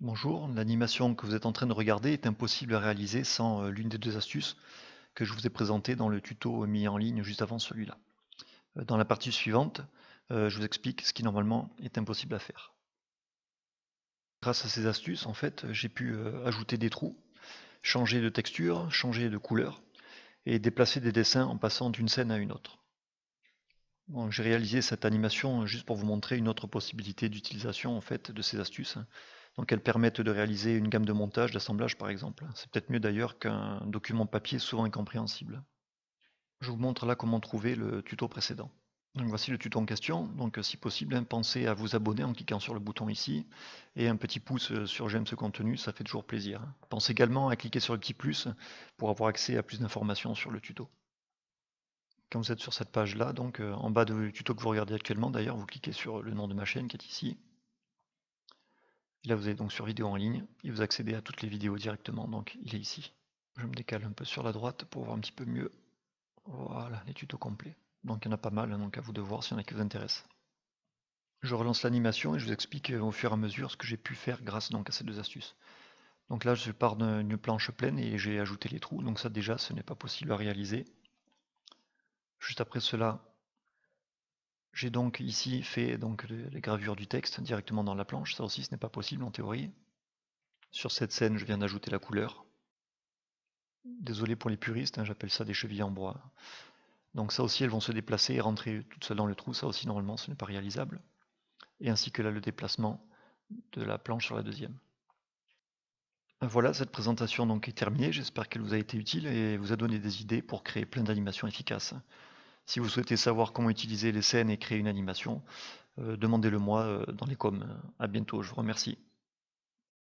Bonjour, l'animation que vous êtes en train de regarder est impossible à réaliser sans euh, l'une des deux astuces que je vous ai présentées dans le tuto mis en ligne juste avant celui-là. Euh, dans la partie suivante, euh, je vous explique ce qui normalement est impossible à faire. Grâce à ces astuces, en fait, j'ai pu ajouter des trous, changer de texture, changer de couleur et déplacer des dessins en passant d'une scène à une autre. j'ai réalisé cette animation juste pour vous montrer une autre possibilité d'utilisation en fait de ces astuces. Hein donc elles permettent de réaliser une gamme de montage, d'assemblage par exemple. C'est peut-être mieux d'ailleurs qu'un document papier souvent incompréhensible. Je vous montre là comment trouver le tuto précédent. voici le tuto en question. Donc euh, si possible, hein, pensez à vous abonner en cliquant sur le bouton ici. Et un petit pouce euh, sur j'aime ce contenu, ça fait toujours plaisir. Pensez également à cliquer sur le petit plus pour avoir accès à plus d'informations sur le tuto. Quand vous êtes sur cette page là, donc euh, en bas du tuto que vous regardez actuellement d'ailleurs, vous cliquez sur le nom de ma chaîne qui est ici là, vous êtes donc sur vidéo en ligne et vous accédez à toutes les vidéos directement. Donc, il est ici. Je me décale un peu sur la droite pour voir un petit peu mieux. Voilà, les tutos complets. Donc, il y en a pas mal, hein, donc à vous de voir s'il y en a qui vous intéressent. Je relance l'animation et je vous explique euh, au fur et à mesure ce que j'ai pu faire grâce donc à ces deux astuces. Donc là, je pars d'une planche pleine et j'ai ajouté les trous. Donc ça, déjà, ce n'est pas possible à réaliser. Juste après cela, j'ai donc ici fait donc les gravures du texte directement dans la planche, ça aussi ce n'est pas possible en théorie. Sur cette scène, je viens d'ajouter la couleur. Désolé pour les puristes, hein, j'appelle ça des chevilles en bois. Donc ça aussi, elles vont se déplacer et rentrer toutes seules dans le trou, ça aussi normalement ce n'est pas réalisable. Et ainsi que là le déplacement de la planche sur la deuxième. Voilà, cette présentation donc est terminée, j'espère qu'elle vous a été utile et vous a donné des idées pour créer plein d'animations efficaces. Si vous souhaitez savoir comment utiliser les scènes et créer une animation, euh, demandez-le moi euh, dans les coms. À bientôt, je vous remercie.